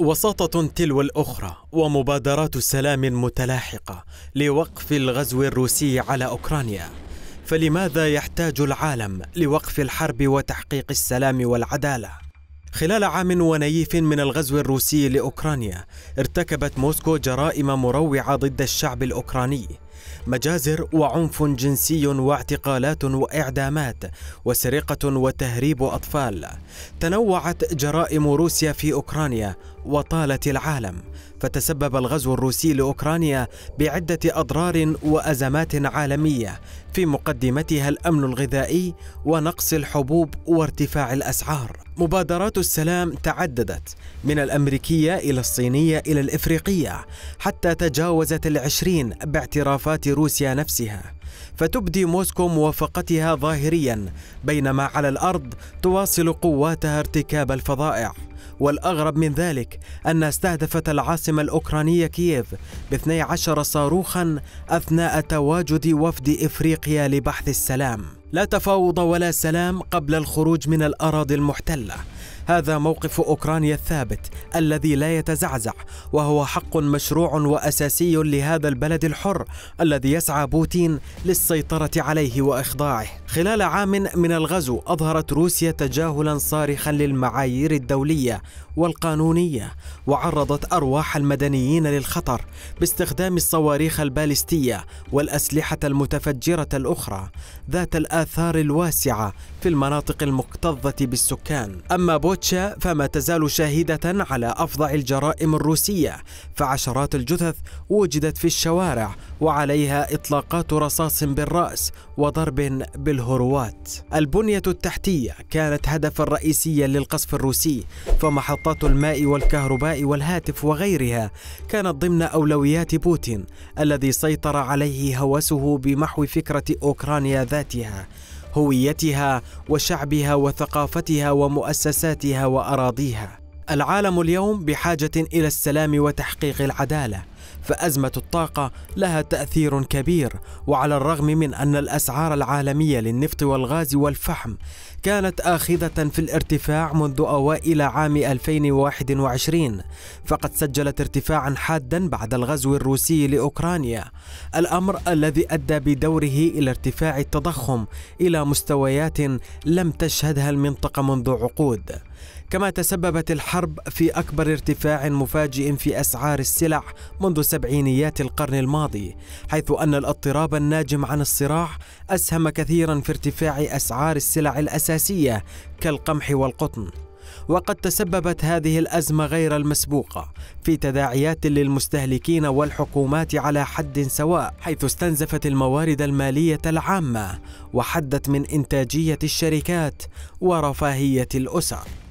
وساطة تلو الأخرى ومبادرات سلام متلاحقة لوقف الغزو الروسي على أوكرانيا فلماذا يحتاج العالم لوقف الحرب وتحقيق السلام والعدالة؟ خلال عام ونيف من الغزو الروسي لأوكرانيا ارتكبت موسكو جرائم مروعة ضد الشعب الأوكراني مجازر وعنف جنسي واعتقالات واعدامات وسرقه وتهريب اطفال تنوعت جرائم روسيا في اوكرانيا وطالت العالم فتسبب الغزو الروسي لاوكرانيا بعده اضرار وازمات عالميه في مقدمتها الامن الغذائي ونقص الحبوب وارتفاع الاسعار. مبادرات السلام تعددت من الامريكيه الى الصينيه الى الافريقيه حتى تجاوزت العشرين باعترافات تصرفات روسيا نفسها فتبدي موسكو موافقتها ظاهريا بينما على الارض تواصل قواتها ارتكاب الفظائع والأغرب من ذلك أن استهدفت العاصمة الأوكرانية كييف باثني عشر صاروخا أثناء تواجد وفد إفريقيا لبحث السلام لا تفاوض ولا سلام قبل الخروج من الأراضي المحتلة هذا موقف أوكرانيا الثابت الذي لا يتزعزع وهو حق مشروع وأساسي لهذا البلد الحر الذي يسعى بوتين للسيطرة عليه وإخضاعه خلال عام من الغزو أظهرت روسيا تجاهلا صارخا للمعايير الدولية والقانونية وعرضت أرواح المدنيين للخطر باستخدام الصواريخ البالستية والأسلحة المتفجرة الأخرى ذات الأ الآثار الواسعة في المناطق المكتظة بالسكان أما بوتشا فما تزال شاهدة على أفظع الجرائم الروسية فعشرات الجثث وجدت في الشوارع وعليها إطلاقات رصاص بالرأس وضرب بالهروات البنية التحتية كانت هدفا رئيسيا للقصف الروسي فمحطات الماء والكهرباء والهاتف وغيرها كانت ضمن أولويات بوتين الذي سيطر عليه هوسه بمحو فكرة أوكرانيا ذاتها هويتها وشعبها وثقافتها ومؤسساتها واراضيها العالم اليوم بحاجه الى السلام وتحقيق العداله فأزمة الطاقة لها تأثير كبير وعلى الرغم من أن الأسعار العالمية للنفط والغاز والفحم كانت آخذة في الارتفاع منذ أوائل عام 2021 فقد سجلت ارتفاعا حادا بعد الغزو الروسي لأوكرانيا الأمر الذي أدى بدوره إلى ارتفاع التضخم إلى مستويات لم تشهدها المنطقة منذ عقود كما تسببت الحرب في أكبر ارتفاع مفاجئ في أسعار السلع منذ منذ سبعينيات القرن الماضي حيث أن الاضطراب الناجم عن الصراع أسهم كثيرا في ارتفاع أسعار السلع الأساسية كالقمح والقطن وقد تسببت هذه الأزمة غير المسبوقة في تداعيات للمستهلكين والحكومات على حد سواء حيث استنزفت الموارد المالية العامة وحدت من إنتاجية الشركات ورفاهية الأسر